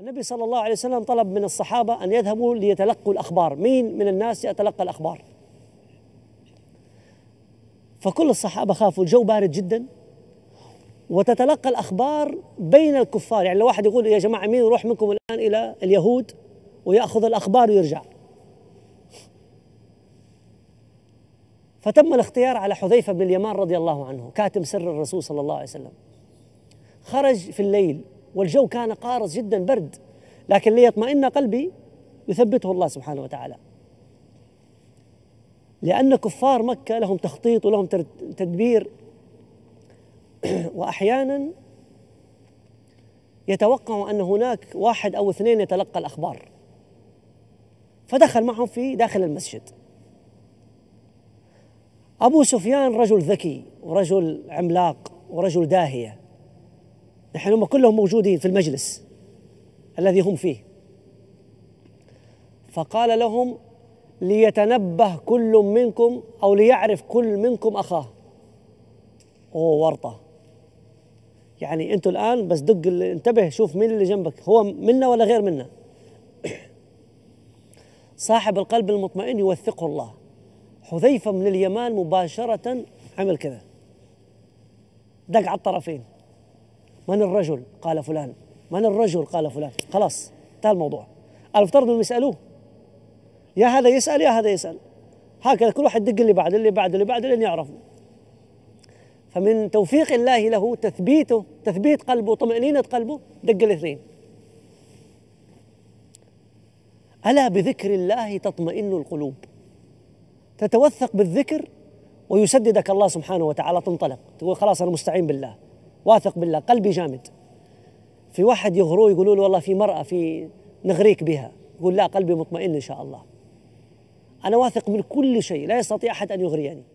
النبي صلى الله عليه وسلم طلب من الصحابة أن يذهبوا ليتلقوا الأخبار مين من الناس يتلقى الأخبار فكل الصحابة خافوا الجو بارد جدا وتتلقى الأخبار بين الكفار يعني لو واحد يقول يا جماعة مين يروح منكم الآن إلى اليهود ويأخذ الأخبار ويرجع فتم الاختيار على حذيفة بن اليمان رضي الله عنه كاتم سر الرسول صلى الله عليه وسلم خرج في الليل والجو كان قارس جدا برد لكن ليطمئن قلبي يثبته الله سبحانه وتعالى لأن كفار مكة لهم تخطيط ولهم تدبير وأحيانا يتوقع أن هناك واحد أو اثنين يتلقى الأخبار فدخل معهم في داخل المسجد أبو سفيان رجل ذكي ورجل عملاق ورجل داهية نحن هم كلهم موجودين في المجلس الذي هم فيه فقال لهم ليتنبه كل منكم او ليعرف كل منكم اخاه اوه ورطه يعني انتوا الان بس دق انتبه شوف مين اللي جنبك هو منا ولا غير منا صاحب القلب المطمئن يوثقه الله حذيفه من اليمان مباشره عمل كذا دق على الطرفين من الرجل قال فلان من الرجل قال فلان خلاص انتهى الموضوع المفترض انهم يسالوه يا هذا يسال يا هذا يسال هكذا كل واحد دق اللي بعد اللي بعد اللي بعد لين يعرفوا فمن توفيق الله له تثبيته تثبيت قلبه طمأنينة قلبه دق الاثنين ألا بذكر الله تطمئن القلوب تتوثق بالذكر ويسددك الله سبحانه وتعالى تنطلق تقول خلاص أنا مستعين بالله واثق بالله قلبي جامد في واحد يغروه يقولوا له والله في مرأة في نغريك بها يقول لا قلبي مطمئن إن شاء الله أنا واثق من كل شيء لا يستطيع أحد أن يغريني